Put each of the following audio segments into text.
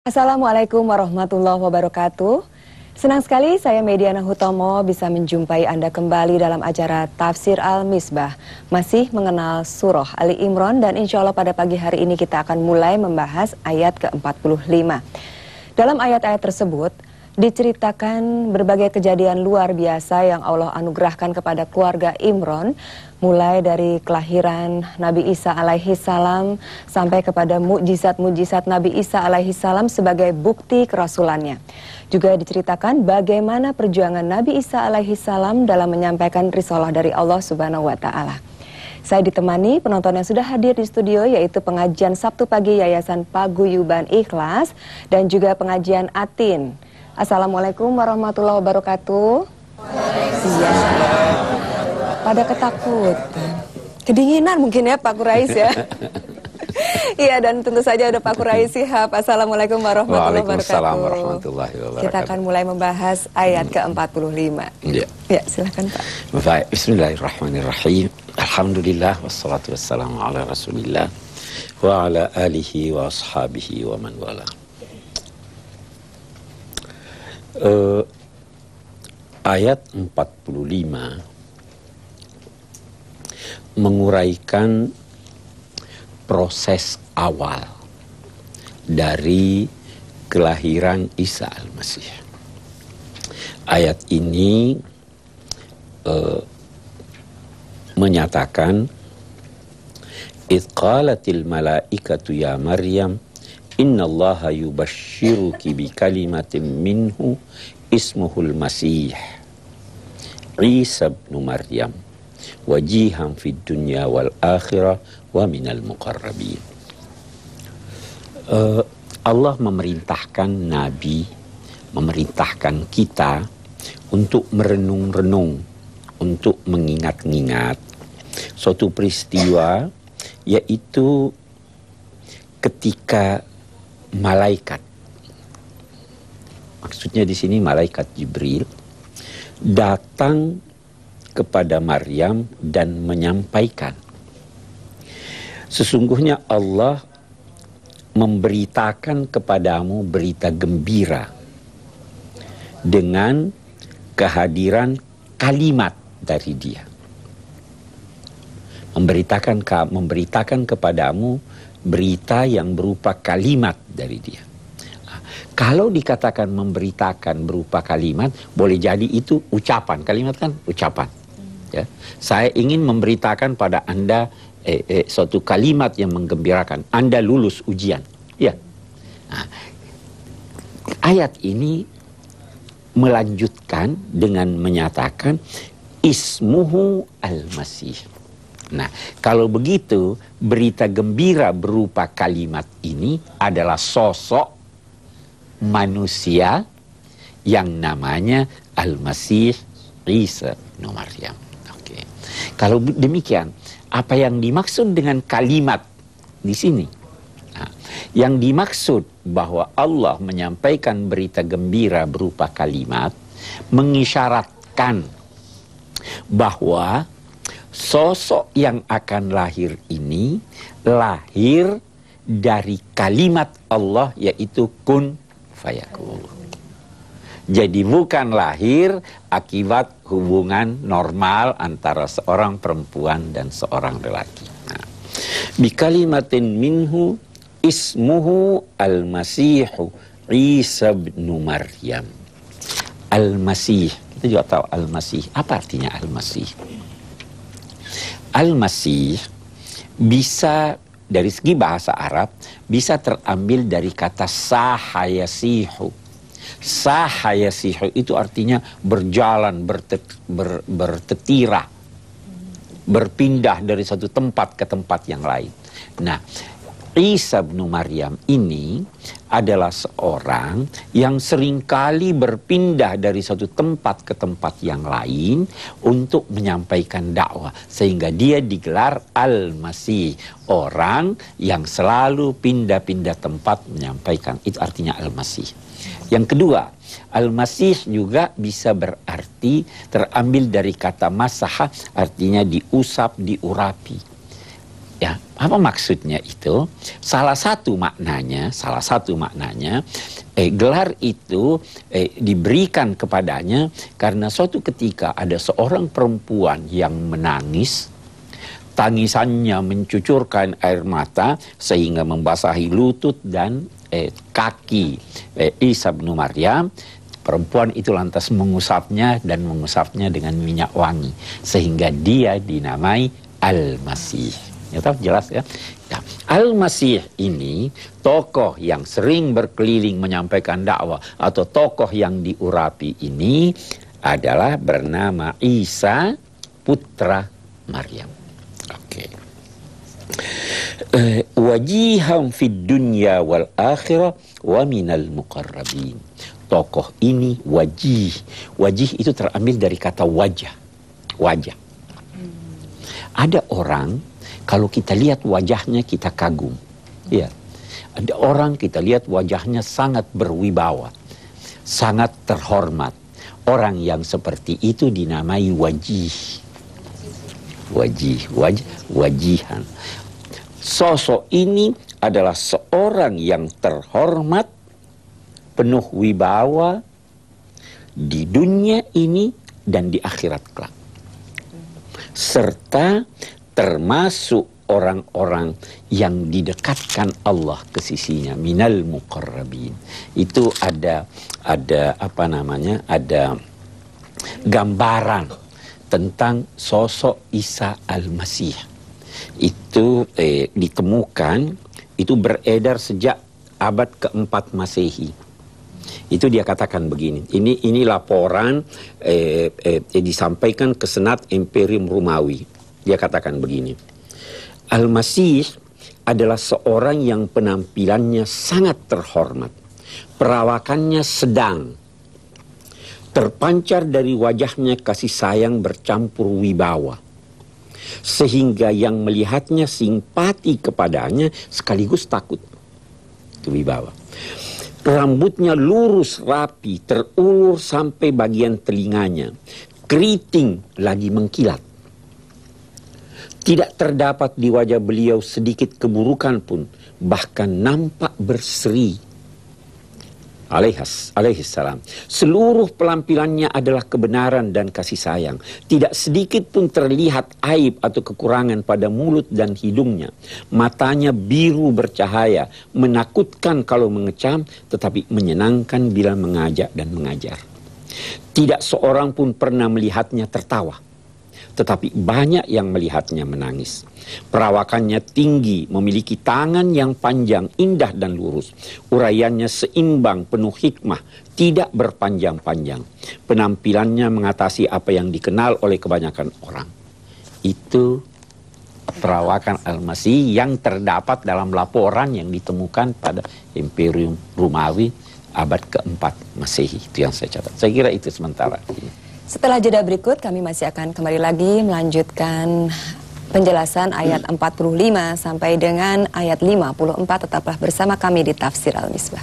Assalamualaikum warahmatullahi wabarakatuh. Senang sekali saya Mediana Hutomo bisa menjumpai Anda kembali dalam acara Tafsir Al-Misbah. Masih mengenal surah Ali Imran dan insya Allah pada pagi hari ini kita akan mulai membahas ayat ke-45. Dalam ayat-ayat tersebut, diceritakan berbagai kejadian luar biasa yang Allah anugerahkan kepada keluarga Imron mulai dari kelahiran Nabi Isa alaihi salam sampai kepada mukjizat-mukjizat Nabi Isa alaihi salam sebagai bukti kerasulannya. Juga diceritakan bagaimana perjuangan Nabi Isa alaihi salam dalam menyampaikan risalah dari Allah Subhanahu wa taala. Saya ditemani penonton yang sudah hadir di studio yaitu pengajian Sabtu pagi Yayasan Paguyuban Ikhlas dan juga pengajian Atin. Assalamualaikum warahmatullahi wabarakatuh. Waalaikumsalam. Ya pada ketakutan. Kedinginan mungkin ya Pak Kurais ya. Iya dan tentu saja ada Pak Kurais Sihab. Assalamualaikum warahmatullahi wabarakatuh. warahmatullahi wabarakatuh. Kita akan mulai membahas ayat hmm. ke-45. Iya. Ya, silahkan Pak. bismillahirrahmanirrahim. Alhamdulillah wassalatu wassalamu ala Rasulillah wa ala alihi wa ashabihi wa man wala. Uh, ayat 45 menguraikan proses awal dari kelahiran Isa Al-Masih. Ayat ini uh, menyatakan قالت malaikatu ya Maryam إن الله bi بكلمة minhu ismuhul masih Isa bin Maryam wajihan fid dunya wal akhirah wa minal muqarrabin. Uh, Allah memerintahkan Nabi, memerintahkan kita untuk merenung-renung, untuk mengingat-ingat suatu peristiwa yaitu ketika malaikat maksudnya di sini malaikat Jibril datang kepada Maryam dan menyampaikan Sesungguhnya Allah memberitakan kepadamu berita gembira dengan kehadiran kalimat dari dia. Memberitakan memberitakan kepadamu berita yang berupa kalimat dari dia. Kalau dikatakan memberitakan berupa kalimat, boleh jadi itu ucapan. Kalimat kan ucapan. Ya. Saya ingin memberitakan pada Anda eh, eh, suatu kalimat yang menggembirakan. Anda lulus ujian. Ya. Nah, ayat ini melanjutkan dengan menyatakan ismuhu al-masih. Nah, kalau begitu berita gembira berupa kalimat ini adalah sosok manusia yang namanya Al-Masih Isa bin kalau demikian, apa yang dimaksud dengan kalimat di sini? Nah, yang dimaksud bahwa Allah menyampaikan berita gembira berupa kalimat mengisyaratkan bahwa sosok yang akan lahir ini lahir dari kalimat Allah yaitu kun fayakun. Jadi bukan lahir akibat hubungan normal antara seorang perempuan dan seorang lelaki. Nah, bi bikalimatin minhu ismuhu al-masihu Isa bin Maryam. Al-Masih. Kita juga tahu Al-Masih. Apa artinya Al-Masih? Al-Masih bisa dari segi bahasa Arab bisa terambil dari kata sahayasihu Sahaya sihu itu artinya berjalan, bertet, ber, bertetira, berpindah dari satu tempat ke tempat yang lain. Nah, Isa bin Maryam ini adalah seorang yang seringkali berpindah dari satu tempat ke tempat yang lain untuk menyampaikan dakwah sehingga dia digelar Al-Masih, orang yang selalu pindah-pindah tempat menyampaikan. Itu artinya Al-Masih. Yang kedua, Al-Masih juga bisa berarti terambil dari kata masah, artinya diusap, diurapi. Ya, apa maksudnya itu? Salah satu maknanya, salah satu maknanya eh, gelar itu eh, diberikan kepadanya karena suatu ketika ada seorang perempuan yang menangis tangisannya mencucurkan air mata sehingga membasahi lutut dan eh, kaki eh, Isa bin Maryam perempuan itu lantas mengusapnya dan mengusapnya dengan minyak wangi sehingga dia dinamai Al-Masih. Ya jelas ya. ya Al-Masih ini tokoh yang sering berkeliling menyampaikan dakwah atau tokoh yang diurapi ini adalah bernama Isa putra Maryam. Okay. Eh, wajiham fid dunya wal akhirah wa minal muqarrabin. Tokoh ini wajih. Wajih itu terambil dari kata wajah. Wajah. Ada orang kalau kita lihat wajahnya kita kagum. Iya. Ada orang kita lihat wajahnya sangat berwibawa. Sangat terhormat. Orang yang seperti itu dinamai wajih wajih waj, wajihan sosok ini adalah seorang yang terhormat penuh wibawa di dunia ini dan di akhirat kelak serta termasuk orang-orang yang didekatkan Allah ke sisinya minal muqarrabin itu ada ada apa namanya ada gambaran tentang sosok Isa Al-Masih. Itu eh, ditemukan, itu beredar sejak abad keempat Masehi. Itu dia katakan begini. Ini ini laporan eh, eh, disampaikan ke Senat Imperium Romawi. Dia katakan begini. Al-Masih adalah seorang yang penampilannya sangat terhormat. Perawakannya sedang Terpancar dari wajahnya kasih sayang bercampur wibawa. Sehingga yang melihatnya simpati kepadanya sekaligus takut. Itu wibawa. Rambutnya lurus rapi, terulur sampai bagian telinganya. Keriting lagi mengkilat. Tidak terdapat di wajah beliau sedikit keburukan pun, bahkan nampak berseri alaihas, salam. Seluruh pelampilannya adalah kebenaran dan kasih sayang. Tidak sedikit pun terlihat aib atau kekurangan pada mulut dan hidungnya. Matanya biru bercahaya, menakutkan kalau mengecam, tetapi menyenangkan bila mengajak dan mengajar. Tidak seorang pun pernah melihatnya tertawa tetapi banyak yang melihatnya menangis. Perawakannya tinggi, memiliki tangan yang panjang, indah dan lurus. Uraiannya seimbang, penuh hikmah, tidak berpanjang-panjang. Penampilannya mengatasi apa yang dikenal oleh kebanyakan orang. Itu perawakan Al-Masih yang terdapat dalam laporan yang ditemukan pada Imperium Romawi abad keempat Masehi. Itu yang saya catat. Saya kira itu sementara. Setelah jeda berikut kami masih akan kembali lagi melanjutkan penjelasan ayat 45 sampai dengan ayat 54 tetaplah bersama kami di Tafsir Al-Misbah.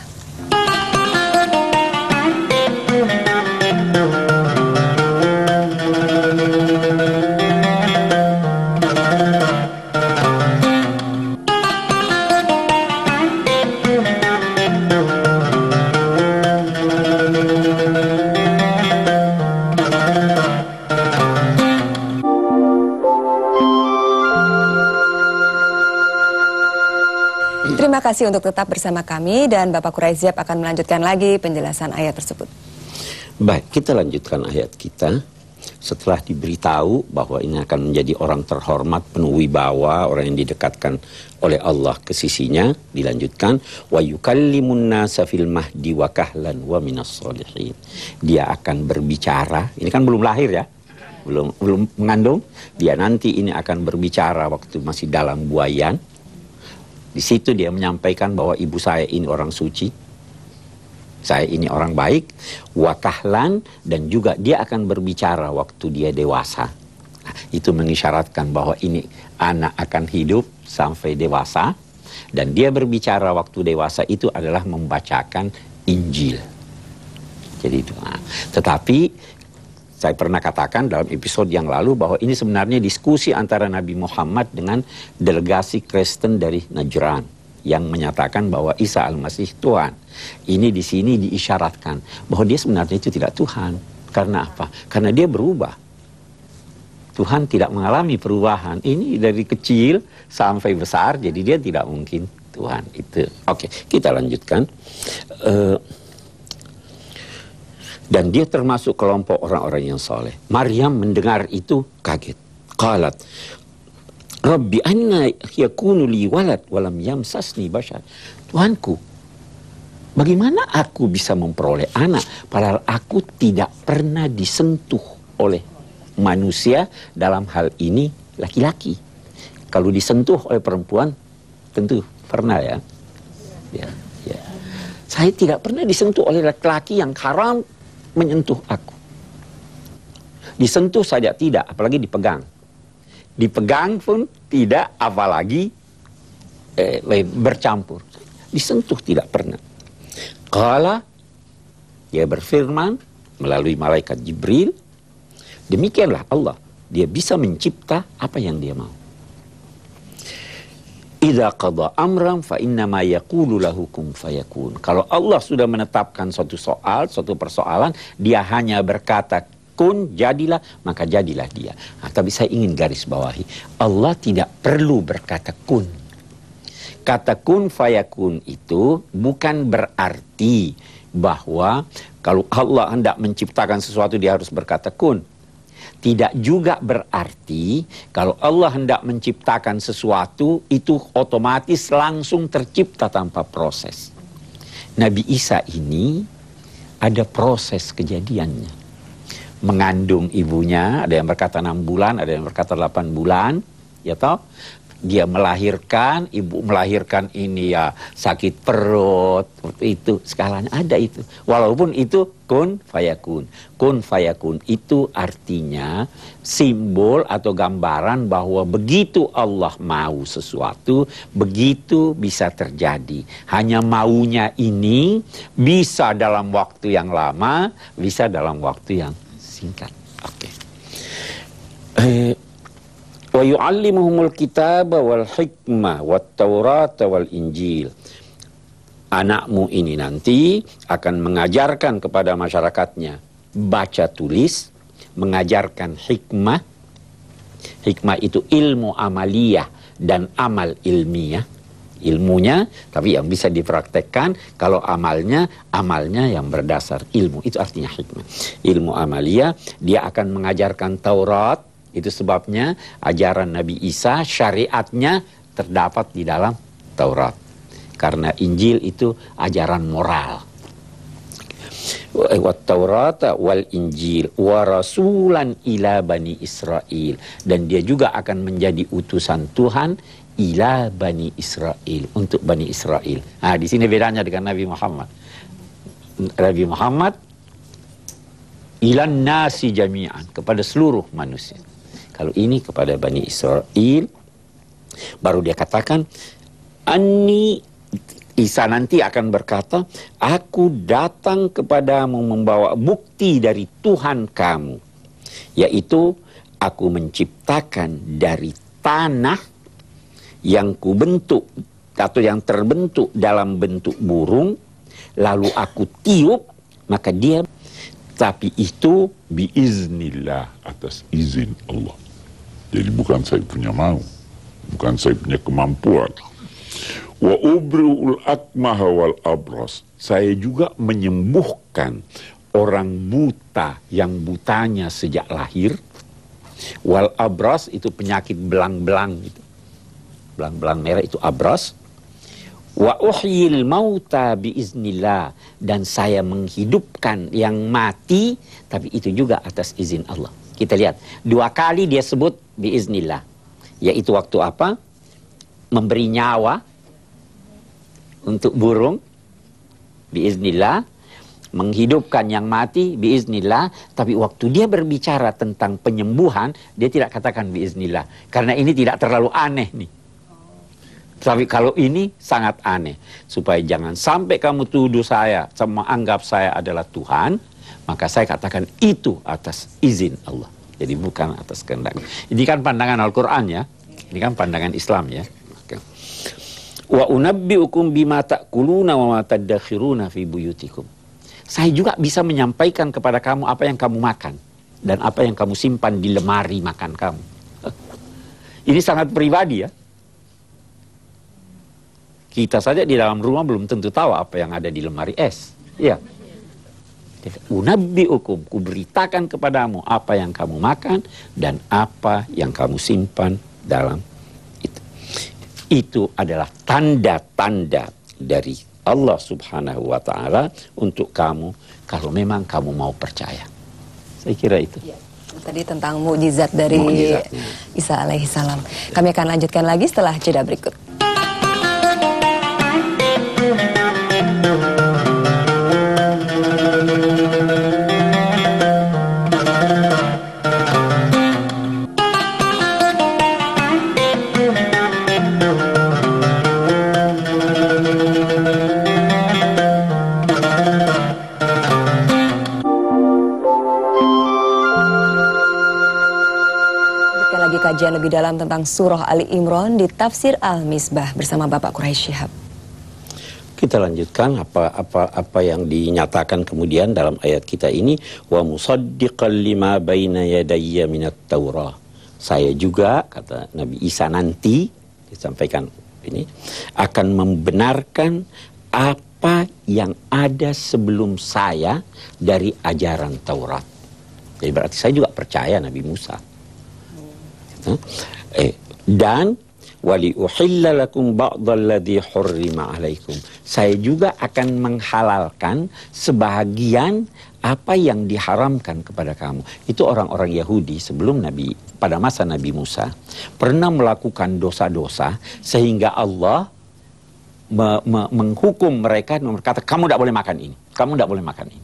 Terima kasih untuk tetap bersama kami dan Bapak Kuraiziap akan melanjutkan lagi penjelasan ayat tersebut. Baik, kita lanjutkan ayat kita. Setelah diberitahu bahwa ini akan menjadi orang terhormat, penuh wibawa, orang yang didekatkan oleh Allah ke sisinya, dilanjutkan wa yukallimun nasa fil mahdi wa kahlan wa minas solihin. Dia akan berbicara, ini kan belum lahir ya belum belum mengandung dia nanti ini akan berbicara waktu masih dalam buayan di situ dia menyampaikan bahwa ibu saya ini orang suci, saya ini orang baik, watahlan, dan juga dia akan berbicara waktu dia dewasa. Nah, itu mengisyaratkan bahwa ini anak akan hidup sampai dewasa, dan dia berbicara waktu dewasa itu adalah membacakan Injil. Jadi itu. Nah, tetapi saya pernah katakan dalam episode yang lalu bahwa ini sebenarnya diskusi antara Nabi Muhammad dengan delegasi Kristen dari Najran yang menyatakan bahwa Isa al-Masih Tuhan. Ini di sini diisyaratkan bahwa dia sebenarnya itu tidak Tuhan. Karena apa? Karena dia berubah. Tuhan tidak mengalami perubahan. Ini dari kecil sampai besar, jadi dia tidak mungkin Tuhan itu. Oke, kita lanjutkan. Uh, dan dia termasuk kelompok orang-orang yang soleh. Maryam mendengar itu kaget. Qalat, Rabbi anna yakunu li walad walam yamsasni bashar. Tuhanku, bagaimana aku bisa memperoleh anak padahal aku tidak pernah disentuh oleh manusia dalam hal ini laki-laki. Kalau disentuh oleh perempuan tentu pernah ya. Ya, ya. Saya tidak pernah disentuh oleh laki-laki yang haram menyentuh aku. Disentuh saja tidak, apalagi dipegang. Dipegang pun tidak, apalagi eh, eh bercampur. Disentuh tidak pernah. Kala dia berfirman melalui malaikat Jibril, demikianlah Allah. Dia bisa mencipta apa yang dia mau. Idza qada amran fa innama yaqulu lahu kun fayakun. Kalau Allah sudah menetapkan suatu soal, suatu persoalan, dia hanya berkata kun jadilah, maka jadilah dia. Nah, tapi saya ingin garis bawahi, Allah tidak perlu berkata kun. Kata kun fayakun itu bukan berarti bahwa kalau Allah hendak menciptakan sesuatu dia harus berkata kun. Tidak juga berarti kalau Allah hendak menciptakan sesuatu itu otomatis langsung tercipta tanpa proses. Nabi Isa ini ada proses kejadiannya. Mengandung ibunya, ada yang berkata 6 bulan, ada yang berkata 8 bulan, ya toh dia melahirkan, ibu melahirkan ini ya sakit perut, itu skalanya ada itu. Walaupun itu kun fayakun. Kun fayakun itu artinya simbol atau gambaran bahwa begitu Allah mau sesuatu, begitu bisa terjadi. Hanya maunya ini bisa dalam waktu yang lama, bisa dalam waktu yang singkat. Oke. Okay. Eh wa yu'allimuhumul kitaba wal hikmah wat taurata wal injil anakmu ini nanti akan mengajarkan kepada masyarakatnya baca tulis mengajarkan hikmah hikmah itu ilmu amaliyah dan amal ilmiah ilmunya tapi yang bisa dipraktekkan kalau amalnya amalnya yang berdasar ilmu itu artinya hikmah ilmu amalia dia akan mengajarkan Taurat itu sebabnya ajaran Nabi Isa syariatnya terdapat di dalam Taurat. Karena Injil itu ajaran moral. Eh, wa Taurat wal Injil wa rasulan ila bani Israel dan dia juga akan menjadi utusan Tuhan ila bani Israel untuk bani Israel. Nah, di sini bedanya dengan Nabi Muhammad. Nabi Muhammad ilan nasi jami'an kepada seluruh manusia kalau ini kepada Bani Israel baru dia katakan Ani Isa nanti akan berkata, aku datang kepadamu membawa bukti dari Tuhan kamu. Yaitu aku menciptakan dari tanah yang kubentuk atau yang terbentuk dalam bentuk burung. Lalu aku tiup, maka dia tapi itu biiznillah atas izin Allah. Jadi bukan saya punya mau, bukan saya punya kemampuan. Wa ubriul akmah wal abros. Saya juga menyembuhkan orang buta yang butanya sejak lahir. Wal abros itu penyakit belang-belang gitu, Belang-belang merah itu abros. Wa uhyil mauta biiznillah dan saya menghidupkan yang mati tapi itu juga atas izin Allah. Kita lihat dua kali dia sebut biiznillah. Yaitu waktu apa? Memberi nyawa untuk burung biiznillah, menghidupkan yang mati biiznillah, tapi waktu dia berbicara tentang penyembuhan, dia tidak katakan biiznillah karena ini tidak terlalu aneh nih. Tapi kalau ini sangat aneh. Supaya jangan sampai kamu tuduh saya, sama anggap saya adalah Tuhan, maka saya katakan itu atas izin Allah. Jadi bukan atas kehendak. Ini kan pandangan Al-Quran ya. Ini kan pandangan Islam ya. Wa unabbi'ukum bima ta'kuluna wa ma tadakhiruna fi buyutikum. Saya juga bisa menyampaikan kepada kamu apa yang kamu makan dan apa yang kamu simpan di lemari makan kamu. Ini sangat pribadi ya. Kita saja di dalam rumah belum tentu tahu apa yang ada di lemari es. Iya. Unabbi'ukum, kuberitakan kepadamu apa yang kamu makan dan apa yang kamu simpan dalam itu. Itu adalah tanda-tanda dari Allah subhanahu wa ta'ala untuk kamu kalau memang kamu mau percaya. Saya kira itu. Ya tadi tentang mukjizat dari mujizat. Iya. Isa salam. Kami akan lanjutkan lagi setelah jeda berikut. lebih dalam tentang surah Ali Imran di tafsir Al-Misbah bersama Bapak Quraish Shihab. Kita lanjutkan apa apa apa yang dinyatakan kemudian dalam ayat kita ini wa musaddiqal lima baina yadayya minat Taurah. Saya juga kata Nabi Isa nanti disampaikan ini akan membenarkan apa yang ada sebelum saya dari ajaran Taurat. Jadi berarti saya juga percaya Nabi Musa. Hmm? Eh, dan wali uhillalakum ba'dalladhi hurrima alaikum. Saya juga akan menghalalkan sebahagian apa yang diharamkan kepada kamu. Itu orang-orang Yahudi sebelum Nabi pada masa Nabi Musa pernah melakukan dosa-dosa sehingga Allah me me menghukum mereka dan berkata kamu tidak boleh makan ini, kamu tidak boleh makan ini.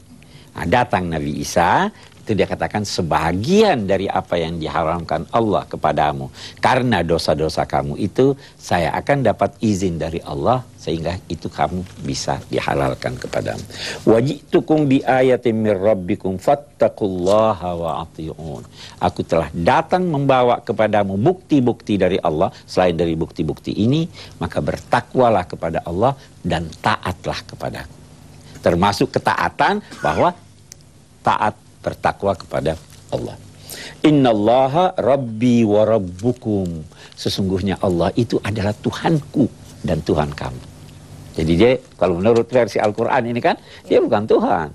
Nah, datang Nabi Isa itu dia katakan sebagian dari apa yang diharamkan Allah kepadamu karena dosa-dosa kamu itu saya akan dapat izin dari Allah sehingga itu kamu bisa dihalalkan kepadamu wajitukum bi ayatin mir rabbikum fattaqullaha wa atiun aku telah datang membawa kepadamu bukti-bukti dari Allah selain dari bukti-bukti ini maka bertakwalah kepada Allah dan taatlah kepadaku termasuk ketaatan bahwa taat bertakwa kepada Allah. Innallaha rabbi wa rabbukum. Sesungguhnya Allah itu adalah Tuhanku dan Tuhan kamu. Jadi dia kalau menurut versi Al-Qur'an ini kan dia bukan Tuhan.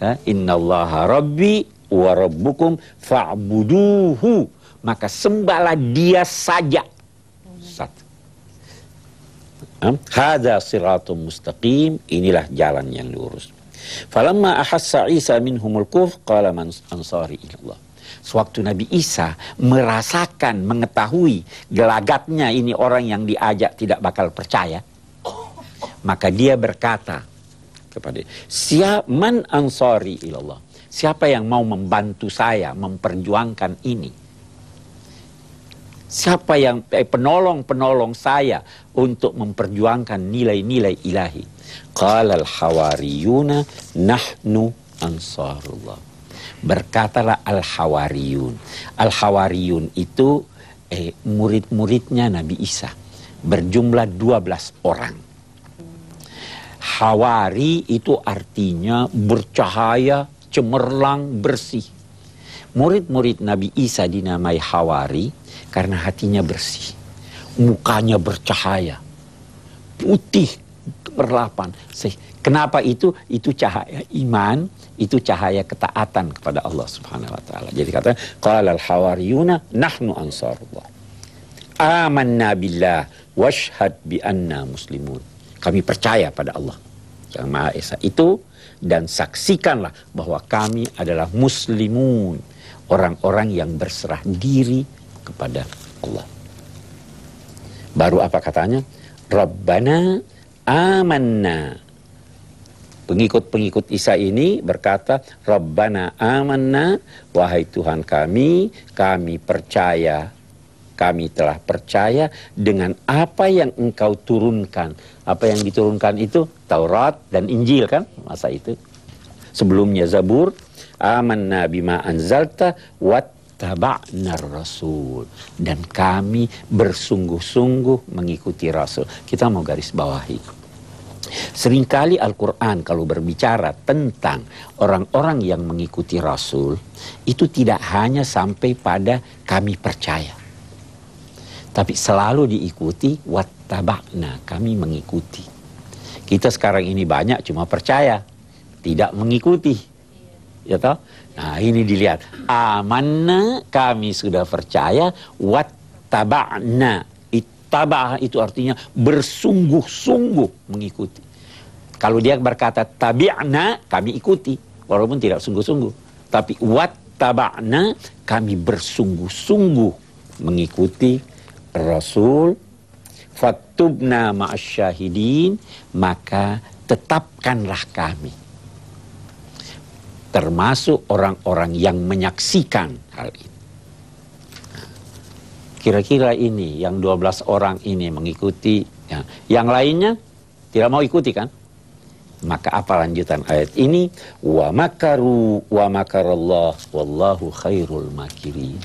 Ya, innallaha rabbi wa rabbukum fa'buduhu. Maka sembahlah dia saja. Satu. Hada siratum mustaqim, inilah jalan yang lurus. Falamma ahassa Isa minhumul kuf qala man ansari ilallah. Sewaktu Nabi Isa merasakan, mengetahui gelagatnya ini orang yang diajak tidak bakal percaya. Maka dia berkata kepada siapa man ansari ilallah. Siapa yang mau membantu saya memperjuangkan ini? Siapa yang eh, penolong-penolong saya untuk memperjuangkan nilai-nilai ilahi? Qala al-hawariyuna nahnu ansarullah. Berkatalah al-hawariyun. Al-hawariyun itu eh, murid-muridnya Nabi Isa. Berjumlah 12 orang. Hawari itu artinya bercahaya, cemerlang, bersih. Murid-murid Nabi Isa dinamai Hawari karena hatinya bersih. Mukanya bercahaya. Putih keberlapan. Kenapa itu? Itu cahaya iman, itu cahaya ketaatan kepada Allah Subhanahu wa taala. Jadi kata qala Hawariuna, hawariyuna nahnu ansarullah. Amanna billah washhad bi anna muslimun. Kami percaya pada Allah yang Maha Esa itu dan saksikanlah bahwa kami adalah muslimun, orang-orang yang berserah diri kepada Allah. Baru apa katanya? Rabbana amanna. Pengikut-pengikut Isa ini berkata, Rabbana amanna, wahai Tuhan kami, kami percaya. Kami telah percaya dengan apa yang engkau turunkan. Apa yang diturunkan itu Taurat dan Injil kan masa itu. Sebelumnya Zabur, amanna bima anzalta wat wattaba'na rasul dan kami bersungguh-sungguh mengikuti rasul. Kita mau garis bawahi. Seringkali Al-Quran kalau berbicara tentang orang-orang yang mengikuti Rasul, itu tidak hanya sampai pada kami percaya. Tapi selalu diikuti wattaba'na, kami mengikuti. Kita sekarang ini banyak cuma percaya, tidak mengikuti ya toh nah ini dilihat amanna kami sudah percaya wattaba'na itabah itu artinya bersungguh-sungguh mengikuti kalau dia berkata tabi'na kami ikuti walaupun tidak sungguh-sungguh tapi wattaba'na kami bersungguh-sungguh mengikuti rasul fatubna ma'asyahidin maka tetapkanlah kami termasuk orang-orang yang menyaksikan hal itu. Kira-kira ini yang 12 orang ini mengikuti, ya. yang lainnya tidak mau ikuti kan? Maka apa lanjutan ayat ini? Wa makaru wa makarallah wallahu khairul makiri.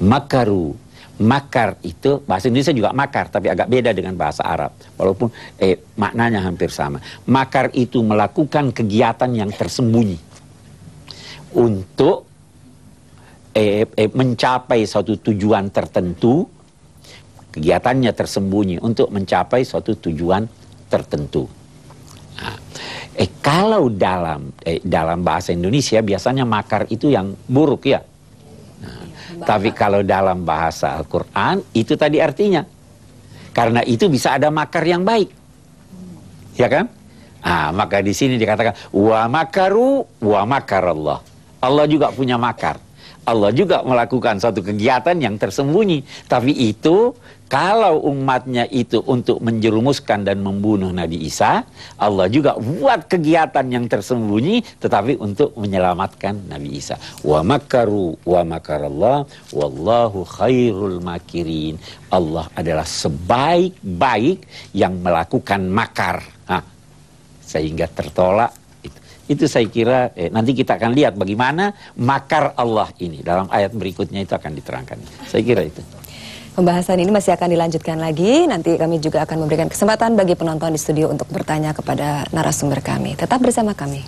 Makaru, makar itu bahasa Indonesia juga makar tapi agak beda dengan bahasa Arab. Walaupun eh maknanya hampir sama. Makar itu melakukan kegiatan yang tersembunyi untuk eh, eh, mencapai suatu tujuan tertentu, kegiatannya tersembunyi untuk mencapai suatu tujuan tertentu. Nah, eh, kalau dalam eh, dalam bahasa Indonesia biasanya makar itu yang buruk ya. Nah, tapi kalau dalam bahasa Al-Quran itu tadi artinya karena itu bisa ada makar yang baik, ya kan? Ah maka di sini dikatakan wa makaru wa makar Allah. Allah juga punya makar. Allah juga melakukan satu kegiatan yang tersembunyi. Tapi itu kalau umatnya itu untuk menjerumuskan dan membunuh Nabi Isa, Allah juga buat kegiatan yang tersembunyi tetapi untuk menyelamatkan Nabi Isa. Wa makaru wa makarallah wallahu khairul makirin. Allah adalah sebaik-baik yang melakukan makar. sehingga tertolak itu saya kira eh, nanti kita akan lihat bagaimana makar Allah ini dalam ayat berikutnya itu akan diterangkan. Saya kira itu. Pembahasan ini masih akan dilanjutkan lagi. Nanti kami juga akan memberikan kesempatan bagi penonton di studio untuk bertanya kepada narasumber kami. Tetap bersama kami.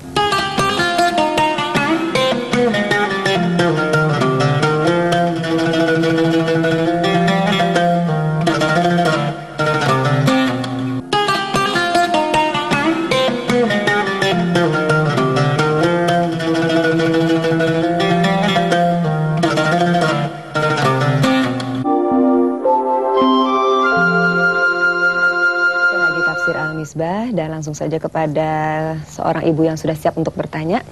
saja kepada seorang ibu yang sudah siap untuk bertanya.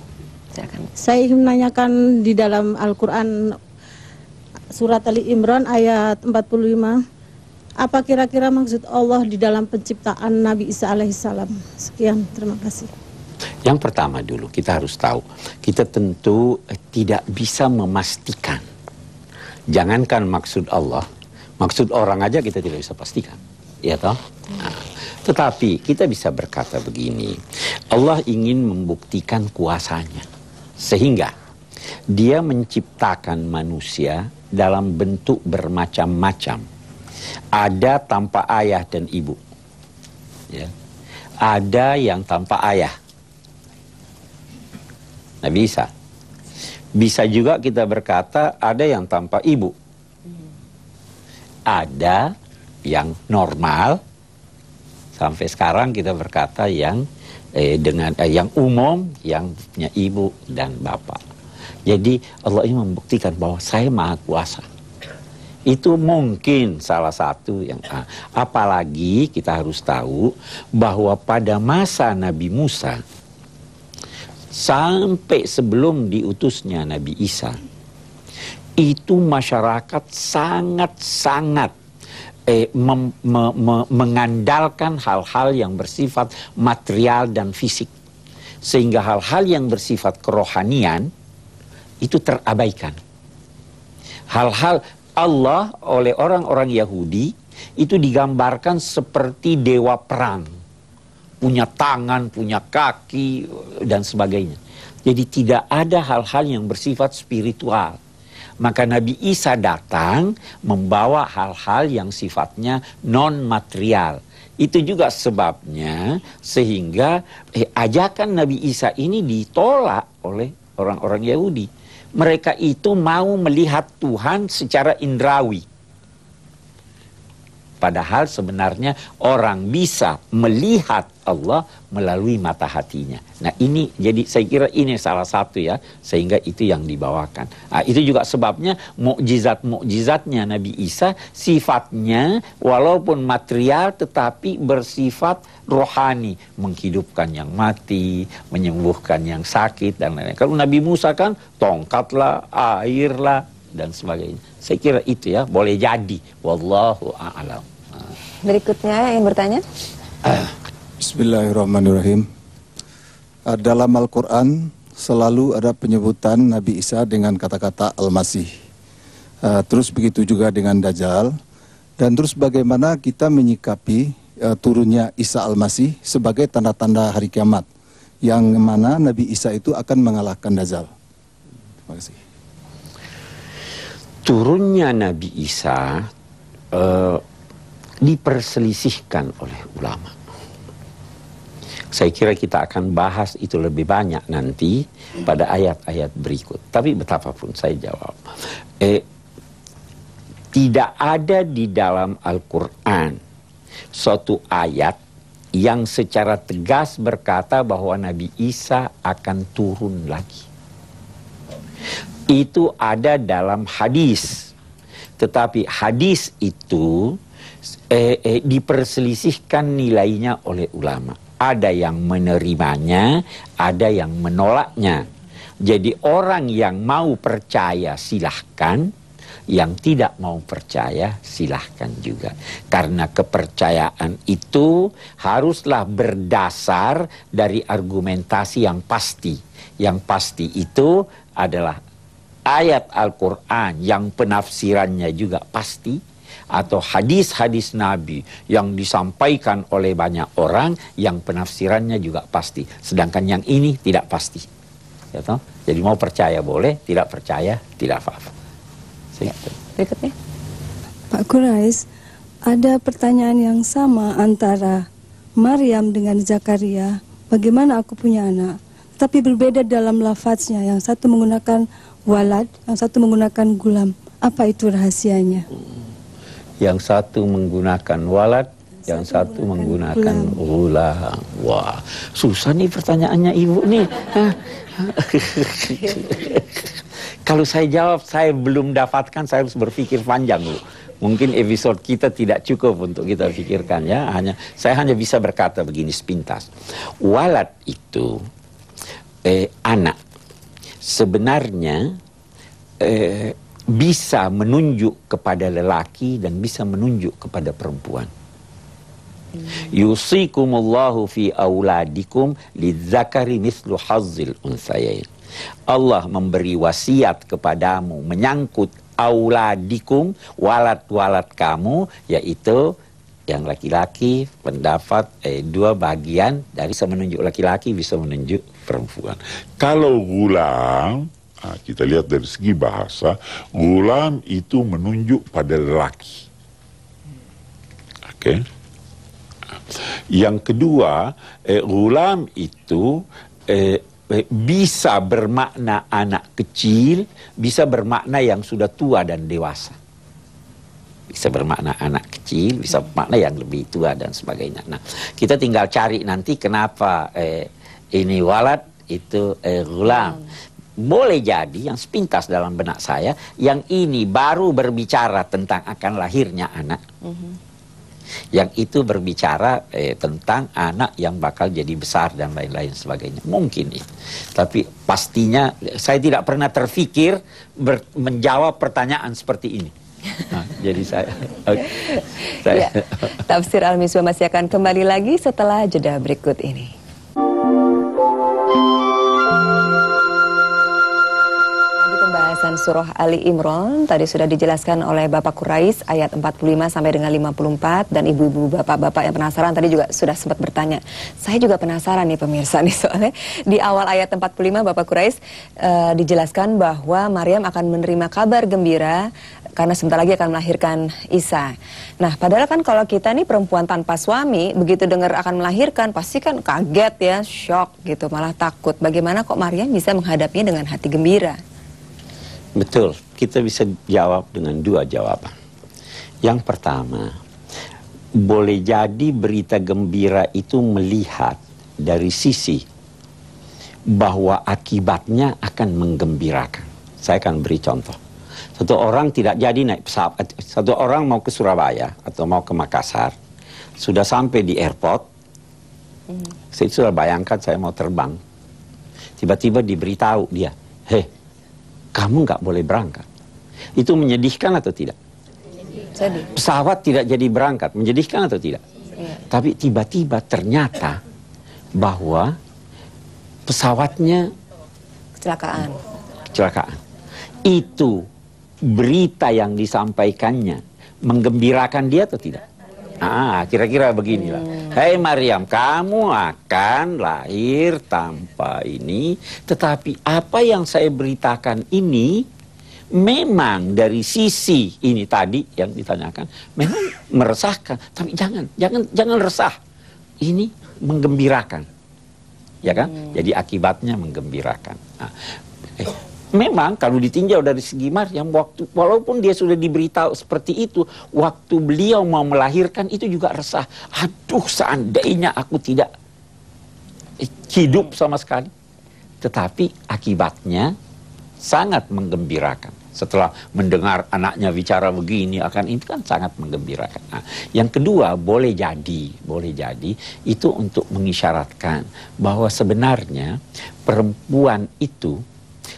Silakan. Saya ingin menanyakan di dalam Al-Quran surat Ali Imran ayat 45. Apa kira-kira maksud Allah di dalam penciptaan Nabi Isa alaihissalam? Sekian, terima kasih. Yang pertama dulu kita harus tahu, kita tentu tidak bisa memastikan. Jangankan maksud Allah, maksud orang aja kita tidak bisa pastikan. Ya toh? Nah, tetapi kita bisa berkata begini, Allah ingin membuktikan kuasanya. Sehingga dia menciptakan manusia dalam bentuk bermacam-macam. Ada tanpa ayah dan ibu. Ya. Ada yang tanpa ayah. Nah bisa. Bisa juga kita berkata ada yang tanpa ibu. Ada yang normal sampai sekarang kita berkata yang eh, dengan eh, yang umum yang punya ibu dan bapak. Jadi Allah ini membuktikan bahwa saya maha kuasa. Itu mungkin salah satu yang ah. apalagi kita harus tahu bahwa pada masa Nabi Musa sampai sebelum diutusnya Nabi Isa itu masyarakat sangat-sangat eh, mem, me, me, mengandalkan hal-hal yang bersifat material dan fisik. Sehingga hal-hal yang bersifat kerohanian itu terabaikan. Hal-hal Allah oleh orang-orang Yahudi itu digambarkan seperti dewa perang. Punya tangan, punya kaki, dan sebagainya. Jadi tidak ada hal-hal yang bersifat spiritual maka Nabi Isa datang membawa hal-hal yang sifatnya non-material. Itu juga sebabnya sehingga eh, ajakan Nabi Isa ini ditolak oleh orang-orang Yahudi. Mereka itu mau melihat Tuhan secara indrawi. Padahal sebenarnya orang bisa melihat Allah melalui mata hatinya. Nah ini jadi saya kira ini salah satu ya sehingga itu yang dibawakan. Nah, itu juga sebabnya mukjizat mukjizatnya Nabi Isa sifatnya walaupun material tetapi bersifat rohani menghidupkan yang mati, menyembuhkan yang sakit dan lain-lain. Kalau Nabi Musa kan tongkatlah, airlah dan sebagainya. Saya kira itu ya boleh jadi. Wallahu a'lam. Berikutnya yang bertanya. Eh, Bismillahirrahmanirrahim. Eh, dalam Al-Quran selalu ada penyebutan Nabi Isa dengan kata-kata Al-Masih. Eh, terus begitu juga dengan Dajjal. Dan terus bagaimana kita menyikapi turunnya Isa Al-Masih sebagai tanda-tanda hari kiamat. Yang mana Nabi Isa itu akan mengalahkan Dajjal. Terima kasih. Turunnya Nabi Isa uh, diperselisihkan oleh ulama. Saya kira kita akan bahas itu lebih banyak nanti pada ayat-ayat berikut. Tapi betapapun saya jawab. Eh, tidak ada di dalam Al-Quran suatu ayat yang secara tegas berkata bahwa Nabi Isa akan turun lagi. Itu ada dalam hadis. Tetapi hadis itu eh, eh, diperselisihkan nilainya oleh ulama. Ada yang menerimanya, ada yang menolaknya. Jadi orang yang mau percaya silahkan, yang tidak mau percaya silahkan juga. Karena kepercayaan itu haruslah berdasar dari argumentasi yang pasti. Yang pasti itu adalah ayat Al-Quran yang penafsirannya juga pasti atau hadis-hadis Nabi yang disampaikan oleh banyak orang yang penafsirannya juga pasti. Sedangkan yang ini tidak pasti. Ya, toh? Jadi mau percaya boleh, tidak percaya tidak apa-apa. Ya. Berikutnya. Pak Kurais, ada pertanyaan yang sama antara Maryam dengan Zakaria. Bagaimana aku punya anak? Tapi berbeda dalam lafaznya. Yang satu menggunakan walad, yang satu menggunakan gulam. Apa itu rahasianya? Hmm yang satu menggunakan walat, yang satu menggunakan ulang. Wah, susah nih pertanyaannya ibu nih. Kalau saya jawab, saya belum dapatkan, saya harus berpikir panjang bu. Mungkin episode kita tidak cukup untuk kita pikirkan ya. Hanya saya hanya bisa berkata begini sepintas. Walat itu eh, anak. Sebenarnya eh, bisa menunjuk kepada lelaki dan bisa menunjuk kepada perempuan. Hmm. Yusikumullahu fi auladikum lidzakari mislu hazzil unsayain. Allah memberi wasiat kepadamu menyangkut auladikum walat-walat kamu yaitu yang laki-laki pendapat eh, dua bagian dari bisa menunjuk laki-laki bisa menunjuk perempuan. Kalau gulam Nah, kita lihat dari segi bahasa, gulam itu menunjuk pada lelaki. Oke. Okay. Yang kedua, eh, gulam itu eh, eh, bisa bermakna anak kecil, bisa bermakna yang sudah tua dan dewasa. Bisa bermakna anak kecil, bisa bermakna yang lebih tua dan sebagainya. Nah, kita tinggal cari nanti kenapa eh, ini walat itu eh, gulam. Hmm boleh jadi yang sepintas dalam benak saya, yang ini baru berbicara tentang akan lahirnya anak. Mm -hmm. Yang itu berbicara eh, tentang anak yang bakal jadi besar dan lain-lain sebagainya. Mungkin itu. Tapi pastinya saya tidak pernah terfikir menjawab pertanyaan seperti ini. Nah, jadi saya, okay. Ya, saya. Ya, tafsir Al-Miswa masih akan kembali lagi setelah jeda berikut ini. Pembahasan surah Ali Imran tadi sudah dijelaskan oleh Bapak Kurais ayat 45 sampai dengan 54 dan ibu-ibu bapak-bapak yang penasaran tadi juga sudah sempat bertanya. Saya juga penasaran nih pemirsa nih soalnya di awal ayat 45 Bapak Kurais uh, dijelaskan bahwa Maryam akan menerima kabar gembira karena sebentar lagi akan melahirkan Isa. Nah, padahal kan kalau kita nih perempuan tanpa suami, begitu dengar akan melahirkan pasti kan kaget ya, shock gitu, malah takut. Bagaimana kok Maryam bisa menghadapinya dengan hati gembira? Betul, kita bisa jawab dengan dua jawaban. Yang pertama, boleh jadi berita gembira itu melihat dari sisi bahwa akibatnya akan menggembirakan. Saya akan beri contoh. Satu orang tidak jadi naik pesawat, eh, satu orang mau ke Surabaya atau mau ke Makassar, sudah sampai di airport, hmm. saya sudah bayangkan saya mau terbang. Tiba-tiba diberitahu dia, heh kamu nggak boleh berangkat. Itu menyedihkan atau tidak? Pesawat tidak jadi berangkat, menyedihkan atau tidak? Ya. Tapi tiba-tiba ternyata bahwa pesawatnya kecelakaan. Kecelakaan. Itu berita yang disampaikannya menggembirakan dia atau tidak? Ah, kira-kira beginilah. Hmm. Hei Maryam, kamu akan lahir tanpa ini, tetapi apa yang saya beritakan ini memang dari sisi ini tadi yang ditanyakan memang meresahkan, tapi jangan jangan jangan resah. Ini menggembirakan. Ya kan? Hmm. Jadi akibatnya menggembirakan. Nah, eh, memang kalau ditinjau dari segi Maryam waktu walaupun dia sudah diberitahu seperti itu waktu beliau mau melahirkan itu juga resah aduh seandainya aku tidak eh, hidup sama sekali tetapi akibatnya sangat menggembirakan setelah mendengar anaknya bicara begini akan itu kan sangat menggembirakan nah, yang kedua boleh jadi boleh jadi itu untuk mengisyaratkan bahwa sebenarnya perempuan itu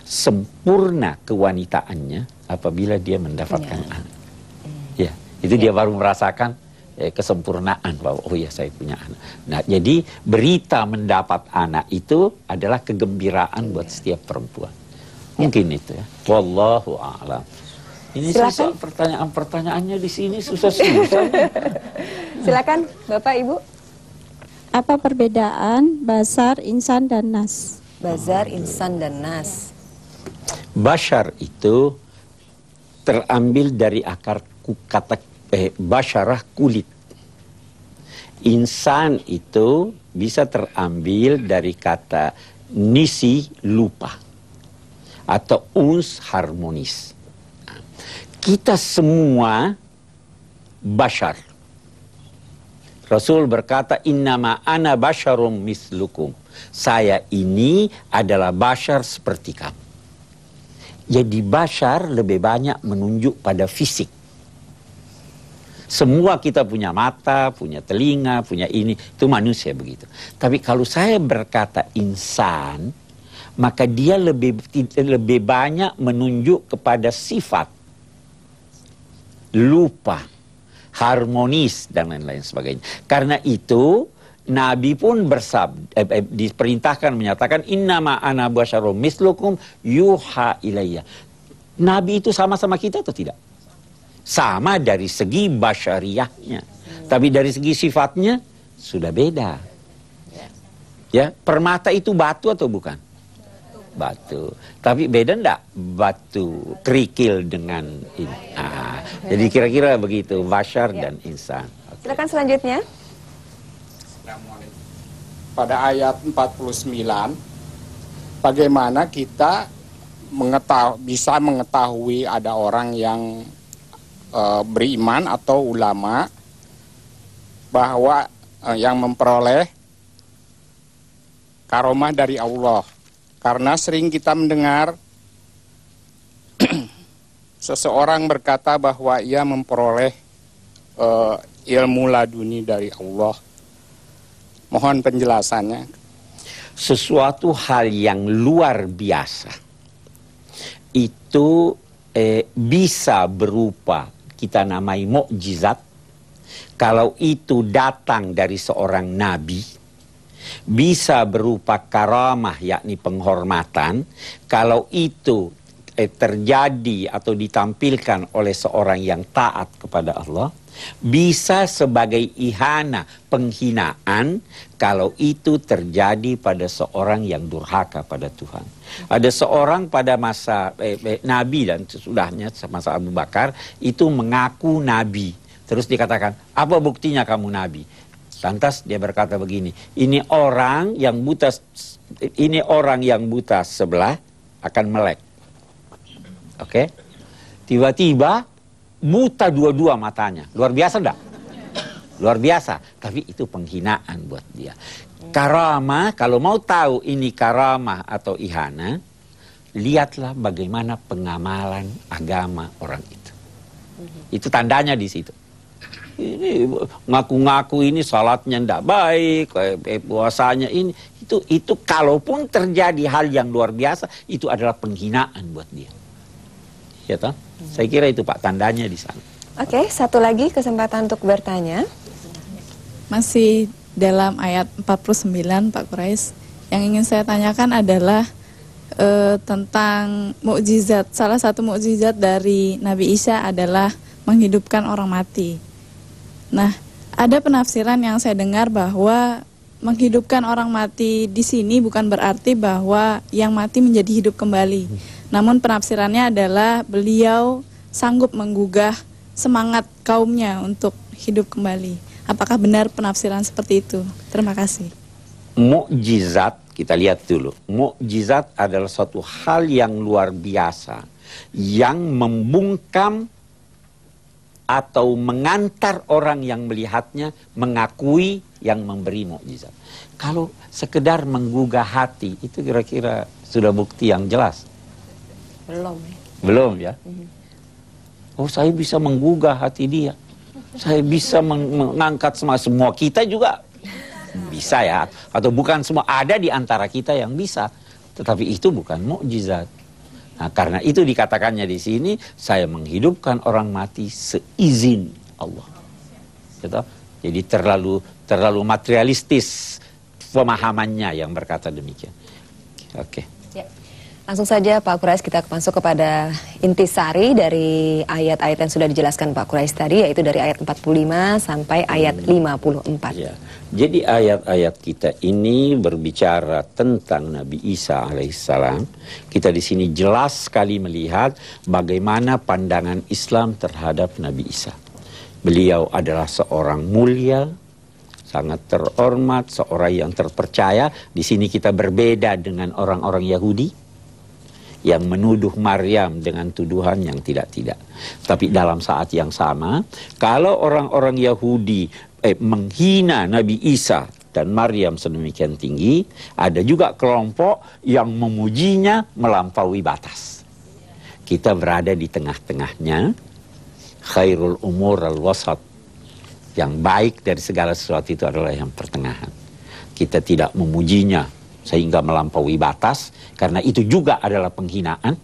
sempurna kewanitaannya apabila dia mendapatkan ya. anak. Hmm. Ya, itu ya. dia baru merasakan eh, kesempurnaan bahwa oh ya saya punya anak. Nah, jadi berita mendapat anak itu adalah kegembiraan ya. buat iya. setiap perempuan. Ya. Mungkin ya. itu ya. Wallahu a'lam. Ini Silakan. susah pertanyaan-pertanyaannya di sini susah-susah. Silakan Bapak Ibu. Apa perbedaan bazar, insan dan nas? Bazar, insan dan nas. Bashar itu terambil dari akar kata eh, basyarah kulit. Insan itu bisa terambil dari kata nisi lupa atau uns harmonis. Kita semua bashar. Rasul berkata, Innama ana basharum mislukum. Saya ini adalah bashar seperti kamu. Jadi bashar lebih banyak menunjuk pada fisik. Semua kita punya mata, punya telinga, punya ini. Itu manusia begitu. Tapi kalau saya berkata insan, maka dia lebih lebih banyak menunjuk kepada sifat lupa, harmonis dan lain-lain sebagainya. Karena itu Nabi pun bersab eh, eh, diperintahkan menyatakan innama ana basyarum mislukum yuha ilayya. Nabi itu sama sama kita atau tidak? Sama dari segi basyariahnya. Tapi dari segi sifatnya sudah beda. Ya, permata itu batu atau bukan? Batu. Tapi beda enggak batu kerikil dengan ini. Ah, jadi kira-kira begitu, basyar ya. dan insan. Silakan selanjutnya pada ayat 49 bagaimana kita mengetahui bisa mengetahui ada orang yang e, beriman atau ulama bahwa e, yang memperoleh karomah dari Allah karena sering kita mendengar seseorang berkata bahwa ia memperoleh e, ilmu laduni dari Allah Mohon penjelasannya. Sesuatu hal yang luar biasa itu eh, bisa berupa kita namai mukjizat kalau itu datang dari seorang nabi bisa berupa karamah yakni penghormatan kalau itu eh, terjadi atau ditampilkan oleh seorang yang taat kepada Allah bisa sebagai ihana, penghinaan kalau itu terjadi pada seorang yang durhaka pada Tuhan. Ada seorang pada masa eh, eh, Nabi dan sesudahnya masa Abu Bakar itu mengaku Nabi. Terus dikatakan, apa buktinya kamu Nabi? Lantas dia berkata begini, ini orang yang buta ini orang yang buta sebelah akan melek. Oke? Okay? Tiba-tiba Muta dua-dua matanya. Luar biasa enggak? Luar biasa. Tapi itu penghinaan buat dia. Karamah, kalau mau tahu ini karamah atau ihana, lihatlah bagaimana pengamalan agama orang itu. Mhm. Itu tandanya di situ ini ngaku-ngaku ini salatnya ndak baik, eh, puasanya ini itu itu kalaupun terjadi hal yang luar biasa itu adalah penghinaan buat dia. Ya toh? Saya kira itu Pak tandanya di sana. Oke, okay, satu lagi kesempatan untuk bertanya. Masih dalam ayat 49 Pak Quraisy, yang ingin saya tanyakan adalah e, tentang mukjizat. Salah satu mukjizat dari Nabi Isa adalah menghidupkan orang mati. Nah, ada penafsiran yang saya dengar bahwa menghidupkan orang mati di sini bukan berarti bahwa yang mati menjadi hidup kembali. Namun penafsirannya adalah beliau sanggup menggugah semangat kaumnya untuk hidup kembali. Apakah benar penafsiran seperti itu? Terima kasih. Mukjizat kita lihat dulu. Mukjizat adalah suatu hal yang luar biasa yang membungkam atau mengantar orang yang melihatnya mengakui yang memberi mukjizat. Kalau sekedar menggugah hati itu kira-kira sudah bukti yang jelas belum. Belum ya? ya? Mm-hmm. Oh saya bisa menggugah hati dia. Saya bisa mengangkat semua, semua kita juga bisa ya. Atau bukan semua, ada di antara kita yang bisa. Tetapi itu bukan mukjizat. Nah karena itu dikatakannya di sini, saya menghidupkan orang mati seizin Allah. Gitu? Jadi terlalu terlalu materialistis pemahamannya yang berkata demikian. Oke. Okay. Langsung saja Pak Kurais kita masuk kepada intisari dari ayat-ayat yang sudah dijelaskan Pak Kurais tadi yaitu dari ayat 45 sampai ayat 54. Hmm. Ya. Jadi ayat-ayat kita ini berbicara tentang Nabi Isa alaihissalam. Kita di sini jelas sekali melihat bagaimana pandangan Islam terhadap Nabi Isa. Beliau adalah seorang mulia, sangat terhormat, seorang yang terpercaya. Di sini kita berbeda dengan orang-orang Yahudi yang menuduh Maryam dengan tuduhan yang tidak-tidak. Tapi dalam saat yang sama, kalau orang-orang Yahudi eh, menghina Nabi Isa dan Maryam sedemikian tinggi, ada juga kelompok yang memujinya melampaui batas. Kita berada di tengah-tengahnya, khairul umur al-wasat. Yang baik dari segala sesuatu itu adalah yang pertengahan. Kita tidak memujinya sehingga melampaui batas karena itu juga adalah penghinaan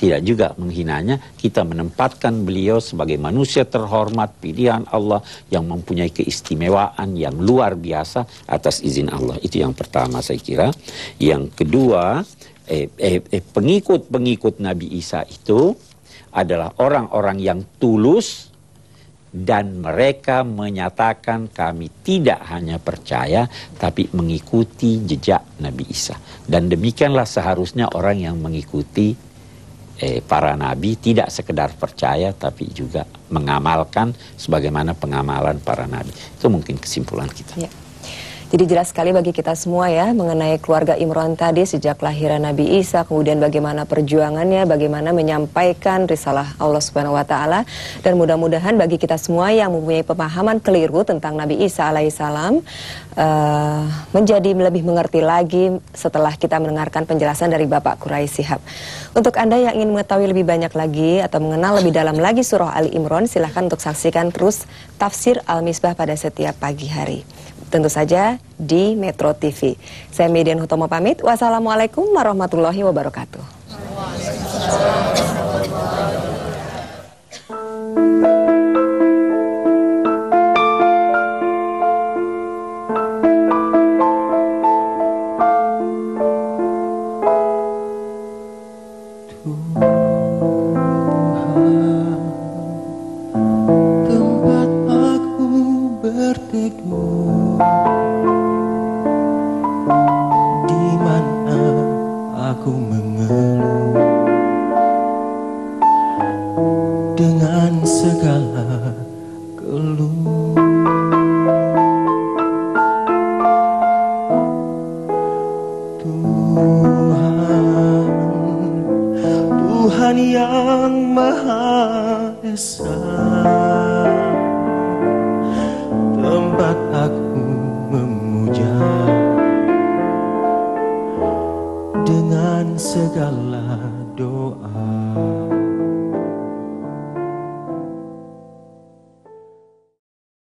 tidak juga menghinanya kita menempatkan beliau sebagai manusia terhormat pilihan Allah yang mempunyai keistimewaan yang luar biasa atas izin Allah itu yang pertama saya kira yang kedua eh, eh, eh, pengikut pengikut Nabi Isa itu adalah orang-orang yang tulus dan mereka menyatakan kami tidak hanya percaya tapi mengikuti jejak Nabi Isa dan demikianlah seharusnya orang yang mengikuti eh, para nabi tidak sekedar percaya tapi juga mengamalkan sebagaimana pengamalan para nabi itu mungkin kesimpulan kita. Ya. Jadi jelas sekali bagi kita semua ya mengenai keluarga Imron tadi sejak lahiran Nabi Isa, kemudian bagaimana perjuangannya, bagaimana menyampaikan risalah Allah Subhanahu wa taala dan mudah-mudahan bagi kita semua yang mempunyai pemahaman keliru tentang Nabi Isa alaihissalam uh, eh, menjadi lebih mengerti lagi setelah kita mendengarkan penjelasan dari Bapak Kurai Sihab. Untuk Anda yang ingin mengetahui lebih banyak lagi atau mengenal lebih dalam lagi surah Ali Imron, silahkan untuk saksikan terus tafsir Al-Misbah pada setiap pagi hari tentu saja di Metro TV. Saya Median Hutomo pamit. Wassalamualaikum warahmatullahi wabarakatuh.